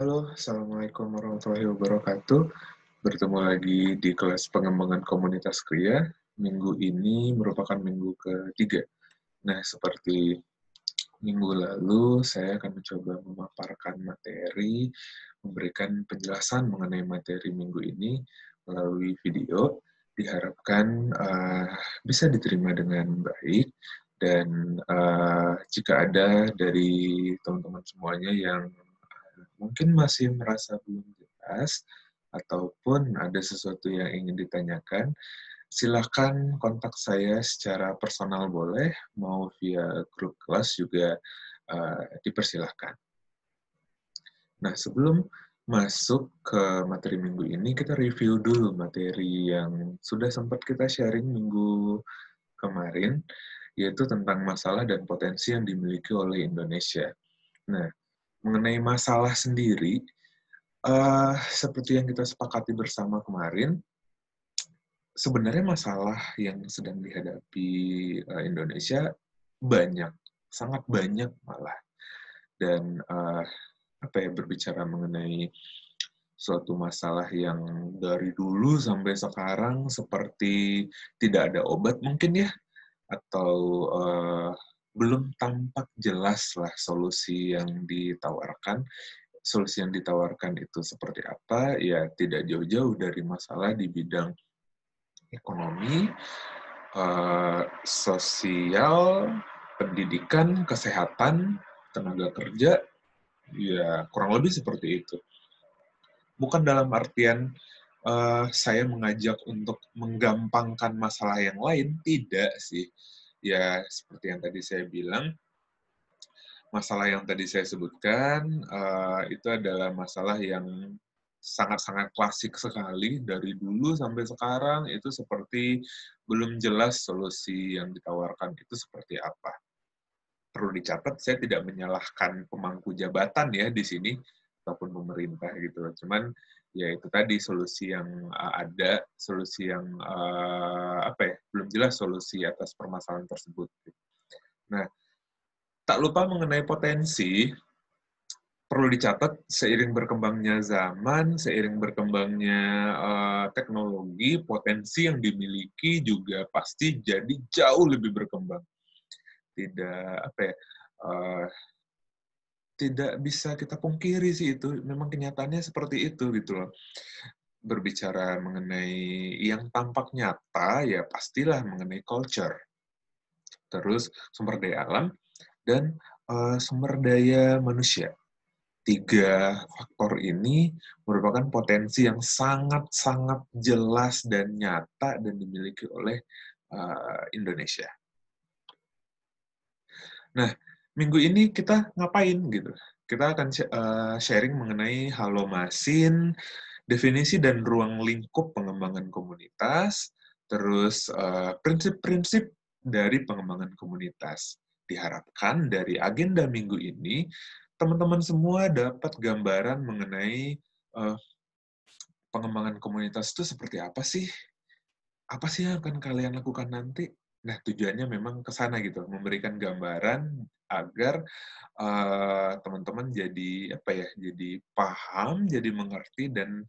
Halo, Assalamualaikum warahmatullahi wabarakatuh. Bertemu lagi di kelas pengembangan komunitas kria. Minggu ini merupakan minggu ketiga. Nah, seperti minggu lalu, saya akan mencoba memaparkan materi, memberikan penjelasan mengenai materi minggu ini melalui video. Diharapkan uh, bisa diterima dengan baik dan uh, jika ada dari teman-teman semuanya yang mungkin masih merasa belum jelas ataupun ada sesuatu yang ingin ditanyakan, silahkan kontak saya secara personal boleh, mau via grup kelas juga uh, dipersilahkan. Nah, sebelum masuk ke materi minggu ini, kita review dulu materi yang sudah sempat kita sharing minggu kemarin, yaitu tentang masalah dan potensi yang dimiliki oleh Indonesia. Nah, mengenai masalah sendiri, uh, seperti yang kita sepakati bersama kemarin, sebenarnya masalah yang sedang dihadapi uh, Indonesia banyak, sangat banyak malah. Dan uh, apa ya berbicara mengenai suatu masalah yang dari dulu sampai sekarang seperti tidak ada obat mungkin ya atau uh, belum tampak jelas lah solusi yang ditawarkan. Solusi yang ditawarkan itu seperti apa? Ya tidak jauh-jauh dari masalah di bidang ekonomi, uh, sosial, pendidikan, kesehatan, tenaga kerja, ya kurang lebih seperti itu. Bukan dalam artian uh, saya mengajak untuk menggampangkan masalah yang lain, tidak sih ya seperti yang tadi saya bilang, masalah yang tadi saya sebutkan uh, itu adalah masalah yang sangat-sangat klasik sekali dari dulu sampai sekarang itu seperti belum jelas solusi yang ditawarkan itu seperti apa. Perlu dicatat saya tidak menyalahkan pemangku jabatan ya di sini ataupun pemerintah gitu. Cuman ya itu tadi solusi yang eh, ada, solusi yang uh, apa ya? belum jelas solusi atas permasalahan tersebut. Nah, tak lupa mengenai potensi, perlu dicatat seiring berkembangnya zaman, seiring berkembangnya uh, teknologi, potensi yang dimiliki juga pasti jadi jauh lebih berkembang. Tidak apa ya, uh, tidak bisa kita pungkiri sih itu memang kenyataannya seperti itu gitu loh berbicara mengenai yang tampak nyata, ya pastilah mengenai culture. Terus sumber daya alam dan uh, sumber daya manusia. Tiga faktor ini merupakan potensi yang sangat-sangat jelas dan nyata dan dimiliki oleh uh, Indonesia. Nah, minggu ini kita ngapain gitu? Kita akan eh, sharing mengenai halomasin, definisi dan ruang lingkup pengembangan komunitas, terus eh, prinsip-prinsip dari pengembangan komunitas. Diharapkan dari agenda minggu ini, teman-teman semua dapat gambaran mengenai uh, pengembangan komunitas itu seperti apa sih? Apa sih yang akan kalian lakukan nanti? Nah, tujuannya memang ke sana gitu, memberikan gambaran agar teman teman-teman jadi apa ya, jadi paham, jadi mengerti dan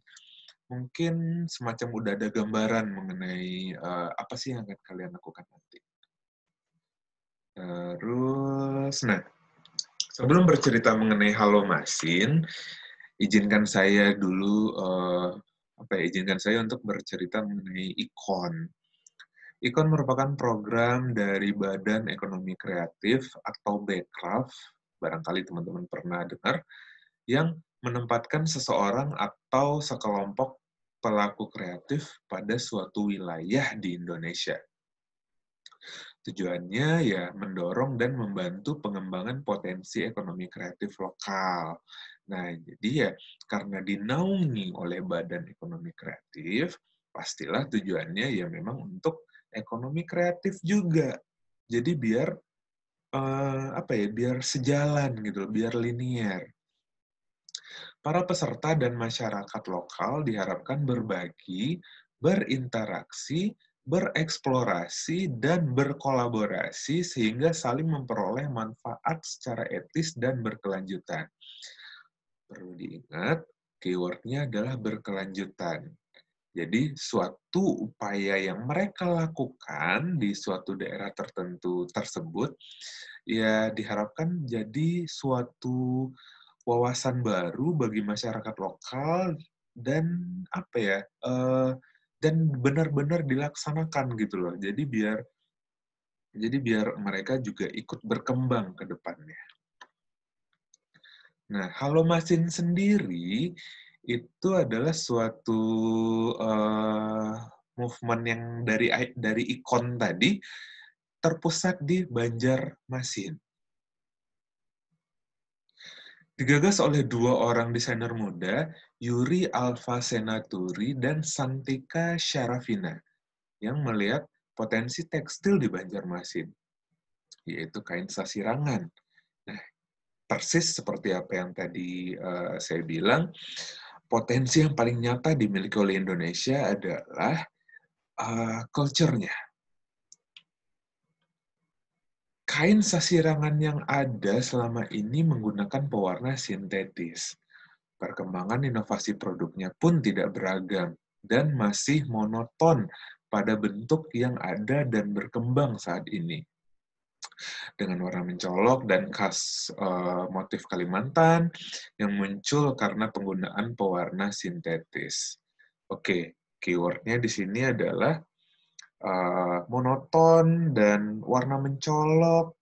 mungkin semacam udah ada gambaran mengenai uh, apa sih yang akan kalian lakukan nanti. Terus, nah, sebelum bercerita mengenai Halo Masin, izinkan saya dulu uh, apa ya, izinkan saya untuk bercerita mengenai ikon Ikon merupakan program dari Badan Ekonomi Kreatif atau BEKRAF, barangkali teman-teman pernah dengar, yang menempatkan seseorang atau sekelompok pelaku kreatif pada suatu wilayah di Indonesia. Tujuannya ya mendorong dan membantu pengembangan potensi ekonomi kreatif lokal. Nah, jadi ya karena dinaungi oleh Badan Ekonomi Kreatif, pastilah tujuannya ya memang untuk ekonomi kreatif juga. Jadi biar uh, apa ya, biar sejalan gitu, biar linier. Para peserta dan masyarakat lokal diharapkan berbagi, berinteraksi, bereksplorasi, dan berkolaborasi sehingga saling memperoleh manfaat secara etis dan berkelanjutan. Perlu diingat, keywordnya adalah berkelanjutan. Jadi suatu upaya yang mereka lakukan di suatu daerah tertentu tersebut ya diharapkan jadi suatu wawasan baru bagi masyarakat lokal dan apa ya uh, dan benar-benar dilaksanakan gitu loh. Jadi biar jadi biar mereka juga ikut berkembang ke depannya. Nah, Halo Masin sendiri itu adalah suatu uh, movement yang dari dari ikon tadi terpusat di Banjarmasin. Digagas oleh dua orang desainer muda, Yuri Alfa Senaturi dan Santika Sharafina yang melihat potensi tekstil di Banjarmasin, yaitu kain sasirangan. Nah, persis seperti apa yang tadi uh, saya bilang, potensi yang paling nyata dimiliki oleh Indonesia adalah uh, culture-nya. Kain sasirangan yang ada selama ini menggunakan pewarna sintetis. Perkembangan inovasi produknya pun tidak beragam dan masih monoton pada bentuk yang ada dan berkembang saat ini dengan warna mencolok dan khas uh, motif Kalimantan yang muncul karena penggunaan pewarna sintetis. Oke, okay, keywordnya di sini adalah uh, monoton dan warna mencolok,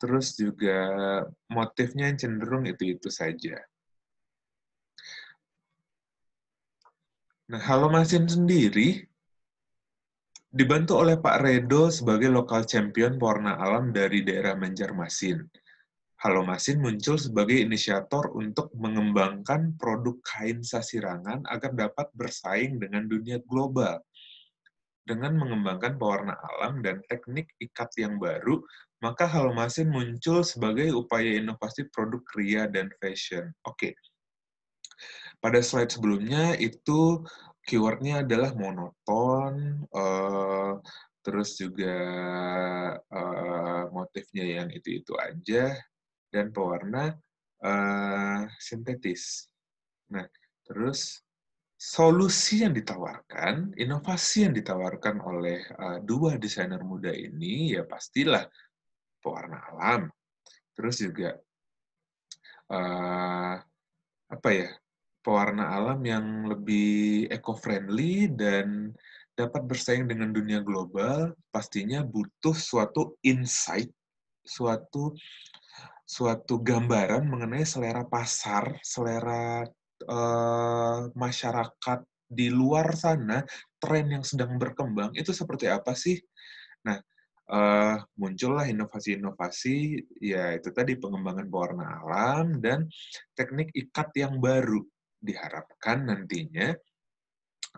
terus juga motifnya yang cenderung itu-itu saja. Nah, halomasin sendiri Dibantu oleh Pak Redo sebagai lokal champion pewarna alam dari daerah Banjarmasin. Halomasin muncul sebagai inisiator untuk mengembangkan produk kain sasirangan agar dapat bersaing dengan dunia global. Dengan mengembangkan pewarna alam dan teknik ikat yang baru, maka Halomasin muncul sebagai upaya inovasi produk kria dan fashion. Oke. Okay. Pada slide sebelumnya itu keywordnya adalah monoton, uh, terus juga uh, motifnya yang itu-itu aja, dan pewarna uh, sintetis. Nah, terus solusi yang ditawarkan, inovasi yang ditawarkan oleh uh, dua desainer muda ini, ya pastilah pewarna alam. Terus juga, uh, apa ya, pewarna alam yang lebih eco-friendly dan dapat bersaing dengan dunia global, pastinya butuh suatu insight, suatu suatu gambaran mengenai selera pasar, selera uh, masyarakat di luar sana, tren yang sedang berkembang itu seperti apa sih? Nah, uh, muncullah inovasi-inovasi, ya itu tadi pengembangan pewarna alam dan teknik ikat yang baru diharapkan nantinya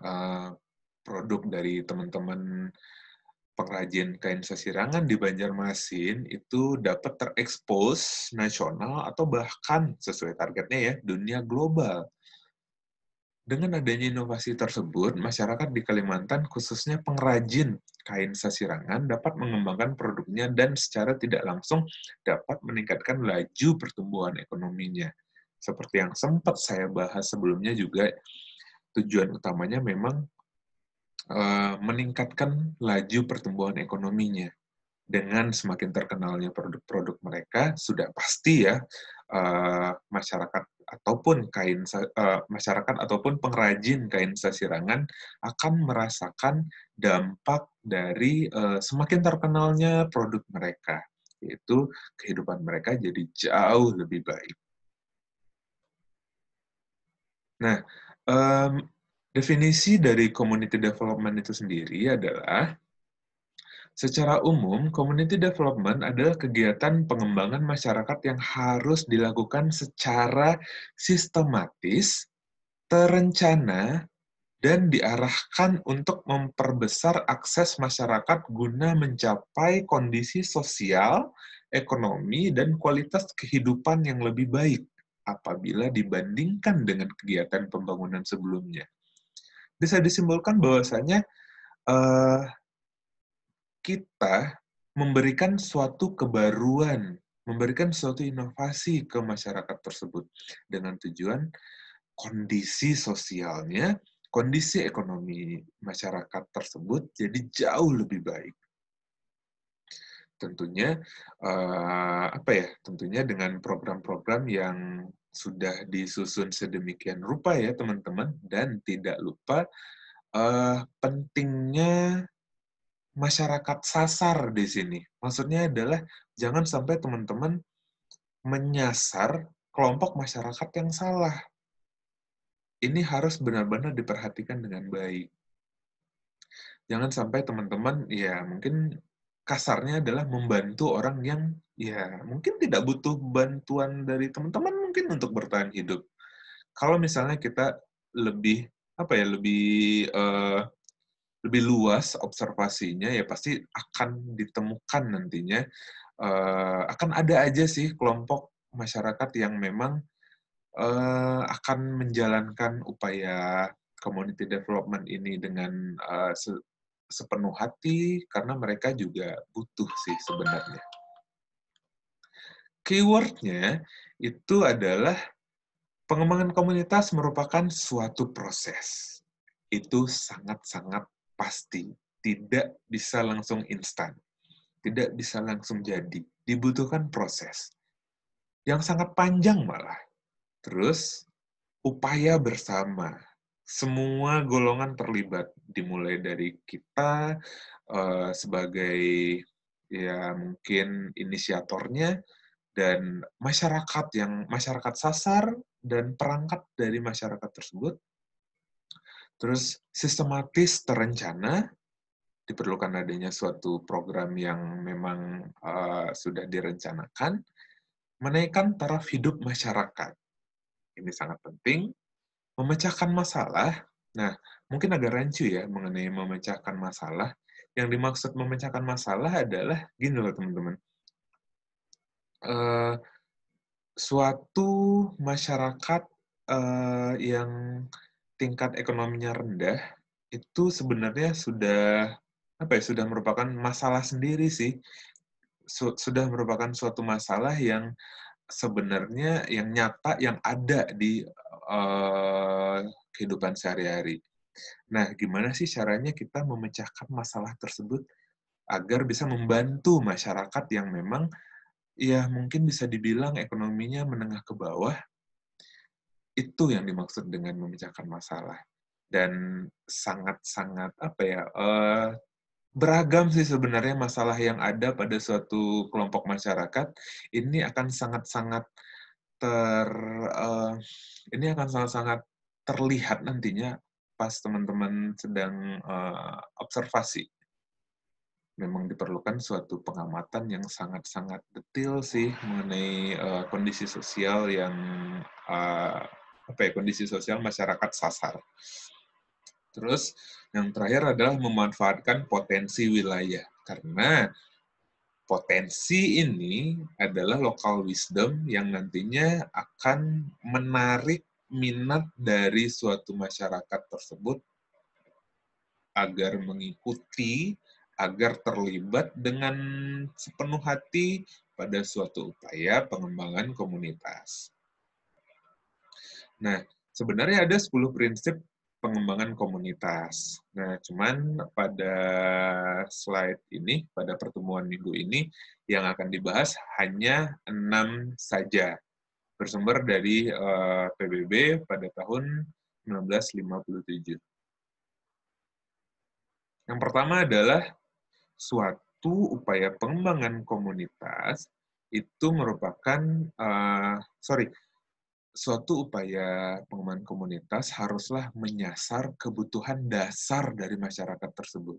uh, produk dari teman-teman pengrajin kain sasirangan di Banjarmasin itu dapat terekspos nasional atau bahkan sesuai targetnya ya dunia global. Dengan adanya inovasi tersebut, masyarakat di Kalimantan, khususnya pengrajin kain sasirangan, dapat mengembangkan produknya dan secara tidak langsung dapat meningkatkan laju pertumbuhan ekonominya. Seperti yang sempat saya bahas sebelumnya juga, tujuan utamanya memang e, meningkatkan laju pertumbuhan ekonominya. Dengan semakin terkenalnya produk-produk mereka, sudah pasti ya e, masyarakat ataupun kain e, masyarakat ataupun pengrajin kain sasirangan akan merasakan dampak dari e, semakin terkenalnya produk mereka yaitu kehidupan mereka jadi jauh lebih baik Nah, um, definisi dari community development itu sendiri adalah Secara umum, community development adalah kegiatan pengembangan masyarakat yang harus dilakukan secara sistematis, terencana, dan diarahkan untuk memperbesar akses masyarakat guna mencapai kondisi sosial, ekonomi, dan kualitas kehidupan yang lebih baik apabila dibandingkan dengan kegiatan pembangunan sebelumnya. Bisa disimpulkan bahwasanya uh, kita memberikan suatu kebaruan, memberikan suatu inovasi ke masyarakat tersebut dengan tujuan kondisi sosialnya, kondisi ekonomi masyarakat tersebut jadi jauh lebih baik tentunya uh, apa ya tentunya dengan program-program yang sudah disusun sedemikian rupa ya teman-teman dan tidak lupa uh, pentingnya masyarakat sasar di sini maksudnya adalah jangan sampai teman-teman menyasar kelompok masyarakat yang salah ini harus benar-benar diperhatikan dengan baik jangan sampai teman-teman ya mungkin kasarnya adalah membantu orang yang ya mungkin tidak butuh bantuan dari teman-teman mungkin untuk bertahan hidup. Kalau misalnya kita lebih apa ya lebih uh, lebih luas observasinya ya pasti akan ditemukan nantinya uh, akan ada aja sih kelompok masyarakat yang memang uh, akan menjalankan upaya community development ini dengan uh, sepenuh hati karena mereka juga butuh sih sebenarnya. Keywordnya itu adalah pengembangan komunitas merupakan suatu proses. Itu sangat-sangat pasti, tidak bisa langsung instan, tidak bisa langsung jadi, dibutuhkan proses yang sangat panjang malah. Terus upaya bersama, semua golongan terlibat, dimulai dari kita uh, sebagai ya mungkin inisiatornya dan masyarakat yang masyarakat sasar dan perangkat dari masyarakat tersebut. Terus sistematis terencana diperlukan adanya suatu program yang memang uh, sudah direncanakan menaikkan taraf hidup masyarakat. Ini sangat penting memecahkan masalah. Nah, mungkin agak rancu ya mengenai memecahkan masalah. Yang dimaksud memecahkan masalah adalah gini loh teman-teman. Uh, suatu masyarakat uh, yang tingkat ekonominya rendah itu sebenarnya sudah apa ya sudah merupakan masalah sendiri sih Su sudah merupakan suatu masalah yang sebenarnya yang nyata yang ada di Eh, kehidupan sehari-hari. Nah, gimana sih caranya kita memecahkan masalah tersebut agar bisa membantu masyarakat yang memang ya mungkin bisa dibilang ekonominya menengah ke bawah. Itu yang dimaksud dengan memecahkan masalah. Dan sangat-sangat apa ya? Uh, beragam sih sebenarnya masalah yang ada pada suatu kelompok masyarakat ini akan sangat-sangat ter uh, ini akan sangat-sangat terlihat nantinya pas teman-teman sedang uh, observasi. Memang diperlukan suatu pengamatan yang sangat-sangat detail sih mengenai uh, kondisi sosial yang uh, apa ya kondisi sosial masyarakat sasar. Terus yang terakhir adalah memanfaatkan potensi wilayah karena potensi ini adalah local wisdom yang nantinya akan menarik minat dari suatu masyarakat tersebut agar mengikuti, agar terlibat dengan sepenuh hati pada suatu upaya pengembangan komunitas. Nah, sebenarnya ada 10 prinsip pengembangan komunitas. Nah, cuman pada slide ini, pada pertemuan minggu ini, yang akan dibahas hanya enam saja, bersumber dari uh, eh, PBB pada tahun 1957. Yang pertama adalah suatu upaya pengembangan komunitas itu merupakan, uh, sorry, suatu upaya pengembangan komunitas haruslah menyasar kebutuhan dasar dari masyarakat tersebut.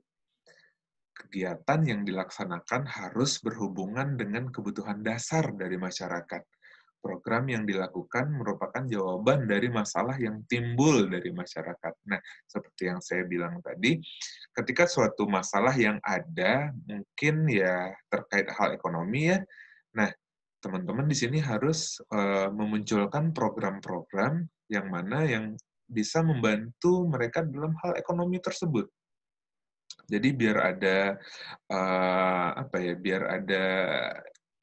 Kegiatan yang dilaksanakan harus berhubungan dengan kebutuhan dasar dari masyarakat. Program yang dilakukan merupakan jawaban dari masalah yang timbul dari masyarakat. Nah, seperti yang saya bilang tadi, ketika suatu masalah yang ada, mungkin ya terkait hal ekonomi ya, nah teman-teman di sini harus uh, memunculkan program-program yang mana yang bisa membantu mereka dalam hal ekonomi tersebut. Jadi biar ada uh, apa ya, biar ada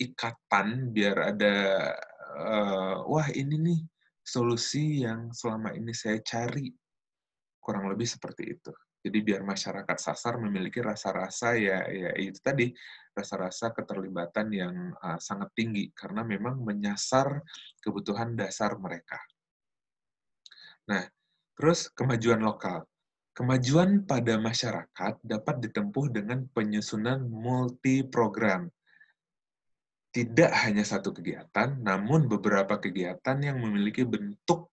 ikatan, biar ada uh, wah ini nih solusi yang selama ini saya cari kurang lebih seperti itu. Jadi biar masyarakat sasar memiliki rasa-rasa ya, ya itu tadi rasa-rasa keterlibatan yang uh, sangat tinggi karena memang menyasar kebutuhan dasar mereka. Nah, terus kemajuan lokal. Kemajuan pada masyarakat dapat ditempuh dengan penyusunan multi program. Tidak hanya satu kegiatan, namun beberapa kegiatan yang memiliki bentuk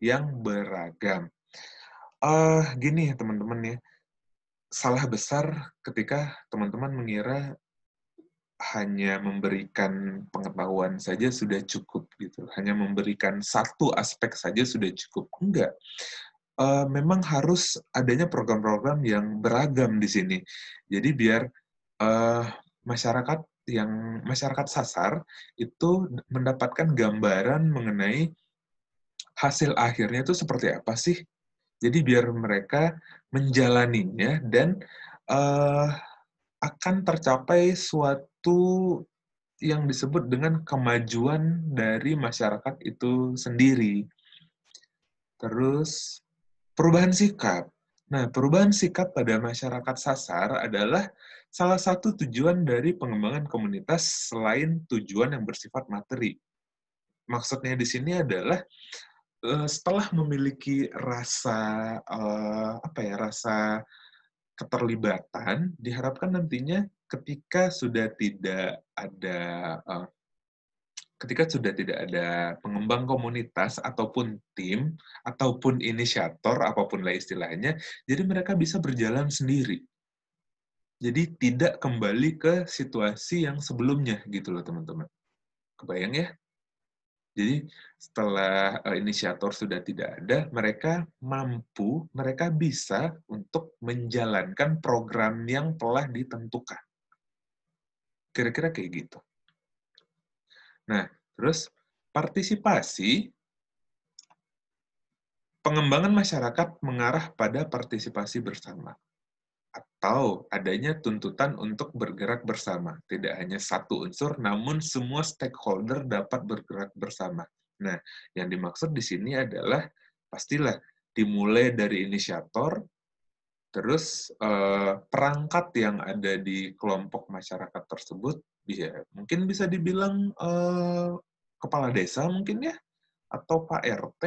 yang beragam uh, gini ya teman-teman ya, salah besar ketika teman-teman mengira hanya memberikan pengetahuan saja sudah cukup gitu, hanya memberikan satu aspek saja sudah cukup. Enggak, uh, memang harus adanya program-program yang beragam di sini. Jadi biar uh, masyarakat yang masyarakat sasar itu mendapatkan gambaran mengenai hasil akhirnya itu seperti apa sih jadi biar mereka menjalaninya dan uh, akan tercapai suatu yang disebut dengan kemajuan dari masyarakat itu sendiri. Terus perubahan sikap. Nah, perubahan sikap pada masyarakat sasar adalah salah satu tujuan dari pengembangan komunitas selain tujuan yang bersifat materi. Maksudnya di sini adalah Eh, setelah memiliki rasa uh, apa ya rasa keterlibatan diharapkan nantinya ketika sudah tidak ada uh, ketika sudah tidak ada pengembang komunitas ataupun tim ataupun inisiator apapun lah istilahnya jadi mereka bisa berjalan sendiri jadi tidak kembali ke situasi yang sebelumnya gitu loh teman-teman kebayang ya jadi setelah eh, inisiator sudah tidak ada, mereka mampu, mereka bisa untuk menjalankan program yang telah ditentukan. Kira-kira kayak gitu. Nah, terus partisipasi pengembangan masyarakat mengarah pada partisipasi bersama atau adanya tuntutan untuk bergerak bersama. Tidak hanya satu unsur, namun semua stakeholder dapat bergerak bersama. Nah, yang dimaksud di sini adalah pastilah dimulai dari inisiator, terus eh, perangkat yang ada di kelompok masyarakat tersebut, ya mungkin bisa dibilang eh, kepala desa mungkin ya, atau Pak RT,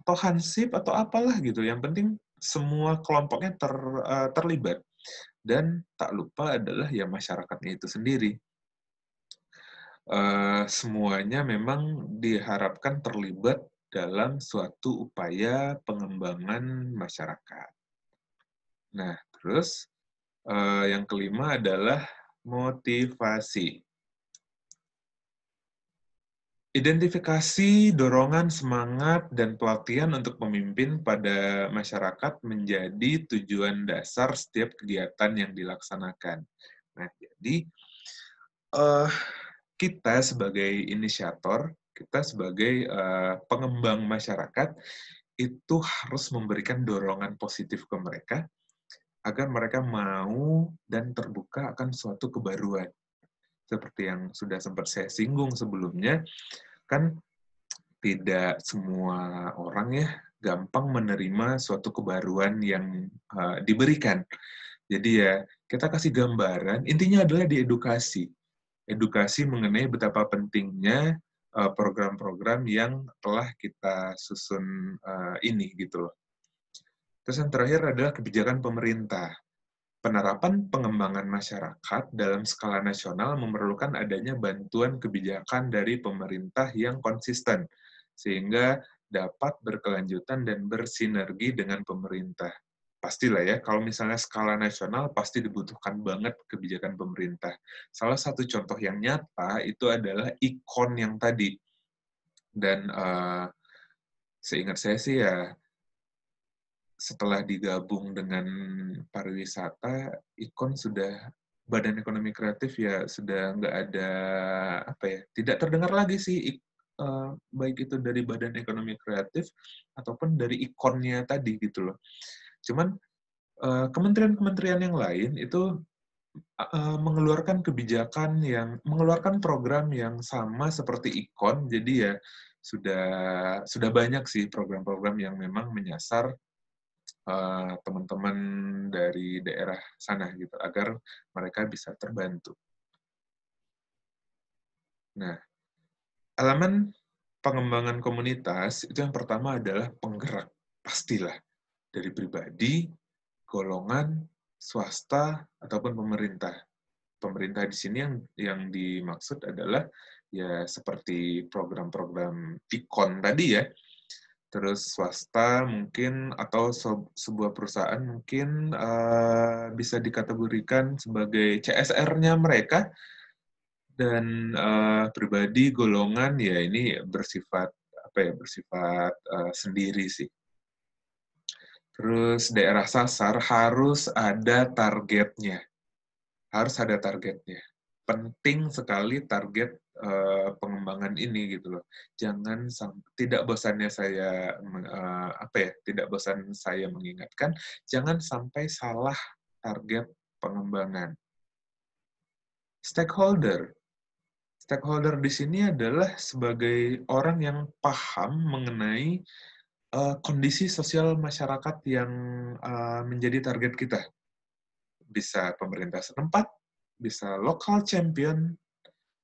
atau Hansip, atau apalah gitu. Yang penting semua kelompoknya ter, uh, terlibat dan tak lupa adalah ya masyarakatnya itu sendiri. Uh, semuanya memang diharapkan terlibat dalam suatu upaya pengembangan masyarakat. Nah, terus uh, yang kelima adalah motivasi. Identifikasi dorongan semangat dan pelatihan untuk pemimpin pada masyarakat menjadi tujuan dasar setiap kegiatan yang dilaksanakan. Nah, jadi uh, kita sebagai inisiator, kita sebagai uh, pengembang masyarakat itu harus memberikan dorongan positif ke mereka agar mereka mau dan terbuka akan suatu kebaruan seperti yang sudah sempat saya singgung sebelumnya, kan tidak semua orang ya gampang menerima suatu kebaruan yang uh, diberikan. Jadi ya kita kasih gambaran, intinya adalah diedukasi. Edukasi mengenai betapa pentingnya eh, program-program yang telah kita susun uh, ini gitu loh. Terus yang terakhir adalah kebijakan pemerintah penerapan pengembangan masyarakat dalam skala nasional memerlukan adanya bantuan kebijakan dari pemerintah yang konsisten, sehingga dapat berkelanjutan dan bersinergi dengan pemerintah. Pastilah ya, kalau misalnya skala nasional pasti dibutuhkan banget kebijakan pemerintah. Salah satu contoh yang nyata itu adalah ikon yang tadi. Dan uh, seingat saya sih ya, setelah digabung dengan pariwisata, ikon sudah badan ekonomi kreatif ya sudah nggak ada apa ya, tidak terdengar lagi sih eh, baik itu dari badan ekonomi kreatif ataupun dari ikonnya tadi gitu loh. Cuman kementerian eh, kementerian-kementerian yang lain itu eh, mengeluarkan kebijakan yang mengeluarkan program yang sama seperti ikon, jadi ya sudah sudah banyak sih program-program yang memang menyasar Eh, teman-teman uh, dari daerah sana gitu agar mereka bisa terbantu. Nah, elemen pengembangan komunitas itu yang pertama adalah penggerak pastilah dari pribadi, golongan, swasta ataupun pemerintah. Pemerintah di sini yang yang dimaksud adalah ya seperti program-program ikon tadi ya terus swasta mungkin atau sebuah perusahaan mungkin uh, bisa dikategorikan sebagai CSR-nya mereka dan uh, pribadi golongan ya ini bersifat apa ya bersifat uh, sendiri sih. Terus daerah sasar harus ada targetnya. Harus ada targetnya. Penting sekali target Eh, pengembangan ini gitu loh. Jangan tidak bosannya saya uh, apa ya, tidak bosan saya mengingatkan, jangan sampai salah target pengembangan. Stakeholder. Stakeholder di sini adalah sebagai orang yang paham mengenai uh, kondisi sosial masyarakat yang uh, menjadi target kita. Bisa pemerintah setempat, bisa lokal champion,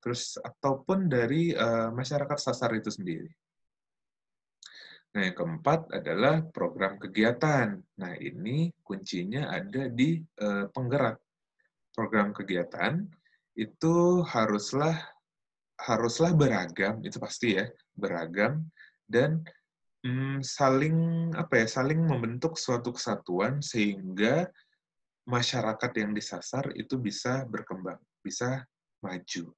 terus ataupun dari uh, masyarakat sasar itu sendiri. Nah, yang keempat adalah program kegiatan. Nah, ini kuncinya ada di uh, penggerak. Program kegiatan itu haruslah haruslah beragam, itu pasti ya, beragam dan mm, saling apa ya, saling membentuk suatu kesatuan sehingga masyarakat yang disasar itu bisa berkembang, bisa maju.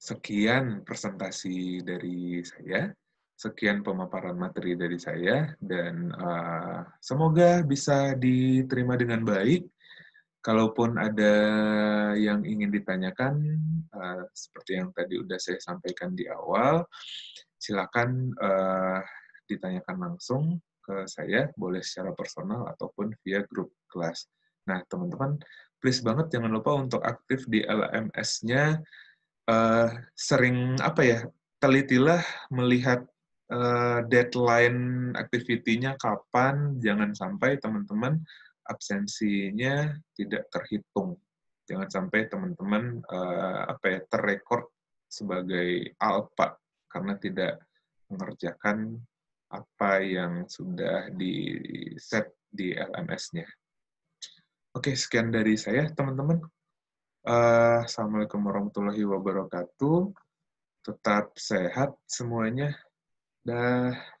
Sekian presentasi dari saya, sekian pemaparan materi dari saya, dan uh, semoga bisa diterima dengan baik. Kalaupun ada yang ingin ditanyakan, uh, seperti yang tadi udah saya sampaikan di awal, silakan uh, ditanyakan langsung ke saya, boleh secara personal ataupun via grup kelas. Nah, teman-teman, please banget jangan lupa untuk aktif di LMS-nya Eh, sering apa ya telitilah melihat uh, deadline aktivitinya kapan, jangan sampai teman-teman absensinya tidak terhitung. Jangan sampai teman-teman uh, apa ya terrekord sebagai alpa karena tidak mengerjakan apa yang sudah di set di LMS-nya. Oke, sekian dari saya teman-teman. Eh, Assalamualaikum warahmatullahi wabarakatuh. Tetap sehat semuanya. Dah.